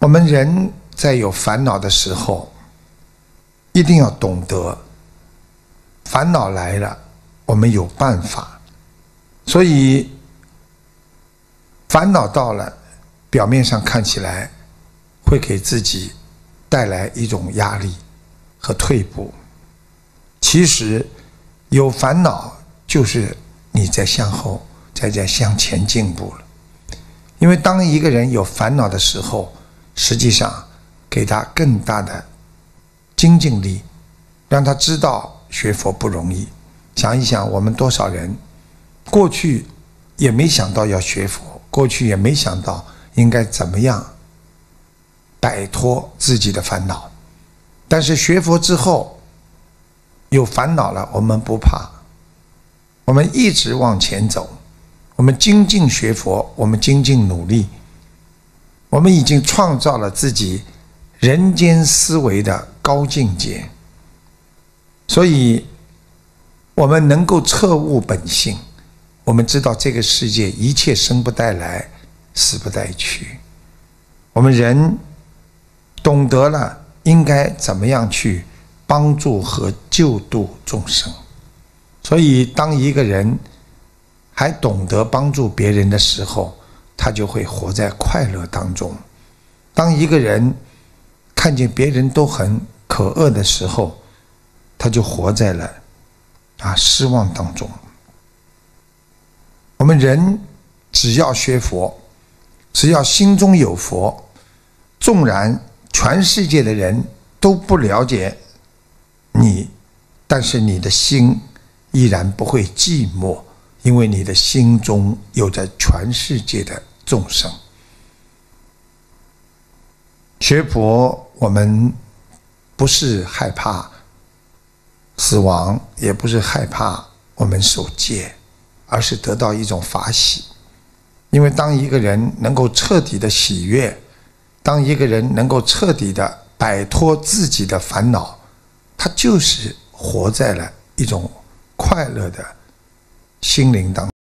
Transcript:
我们人在有烦恼的时候，一定要懂得，烦恼来了，我们有办法。所以，烦恼到了，表面上看起来会给自己带来一种压力和退步，其实有烦恼就是你在向后，在在向前进步了。因为当一个人有烦恼的时候，实际上，给他更大的精进力，让他知道学佛不容易。想一想，我们多少人过去也没想到要学佛，过去也没想到应该怎么样摆脱自己的烦恼。但是学佛之后有烦恼了，我们不怕，我们一直往前走，我们精进学佛，我们精进努力。我们已经创造了自己人间思维的高境界，所以我们能够彻悟本性。我们知道这个世界一切生不带来，死不带去。我们人懂得了应该怎么样去帮助和救度众生，所以当一个人还懂得帮助别人的时候。他就会活在快乐当中。当一个人看见别人都很可恶的时候，他就活在了啊失望当中。我们人只要学佛，只要心中有佛，纵然全世界的人都不了解你，但是你的心依然不会寂寞，因为你的心中有着全世界的。众生学佛，我们不是害怕死亡，也不是害怕我们受戒，而是得到一种法喜。因为当一个人能够彻底的喜悦，当一个人能够彻底的摆脱自己的烦恼，他就是活在了一种快乐的心灵当中。